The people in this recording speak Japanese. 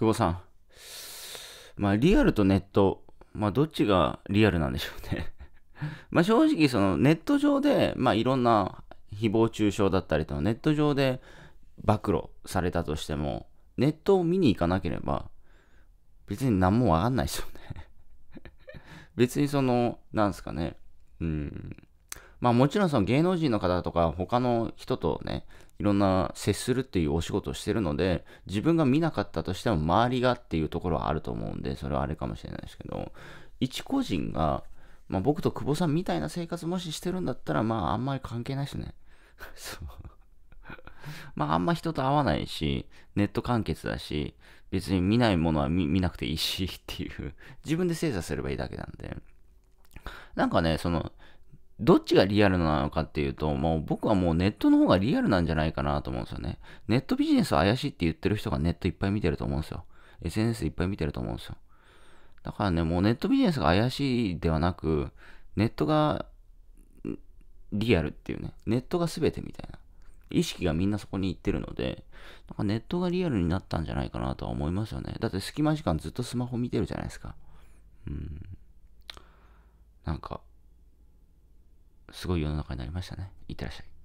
久保さん。まあ、リアルとネット、まあ、どっちがリアルなんでしょうね まあ、正直、そのネット上で、まあ、いろんな誹謗中傷だったりとネット上で暴露されたとしても、ネットを見に行かなければ、別に何もわかんないですよね 別にその、なんですかね、うん、まあもちろんその芸能人の方とか他の人とね、いろんな接するっていうお仕事をしてるので、自分が見なかったとしても周りがっていうところはあると思うんで、それはあれかもしれないですけど、一個人が、まあ僕と久保さんみたいな生活もししてるんだったら、まああんまり関係ないですね。そう。まああんま人と会わないし、ネット完結だし、別に見ないものは見なくていいしっていう、自分で精査すればいいだけなんで。なんかね、その、どっちがリアルなのかっていうと、もう僕はもうネットの方がリアルなんじゃないかなと思うんですよね。ネットビジネス怪しいって言ってる人がネットいっぱい見てると思うんですよ。SNS いっぱい見てると思うんですよ。だからね、もうネットビジネスが怪しいではなく、ネットがリアルっていうね、ネットが全てみたいな。意識がみんなそこに行ってるので、なんかネットがリアルになったんじゃないかなとは思いますよね。だって隙間時間ずっとスマホ見てるじゃないですか。うん。なんか、すごい世の中になりましたね。いってらっしゃい。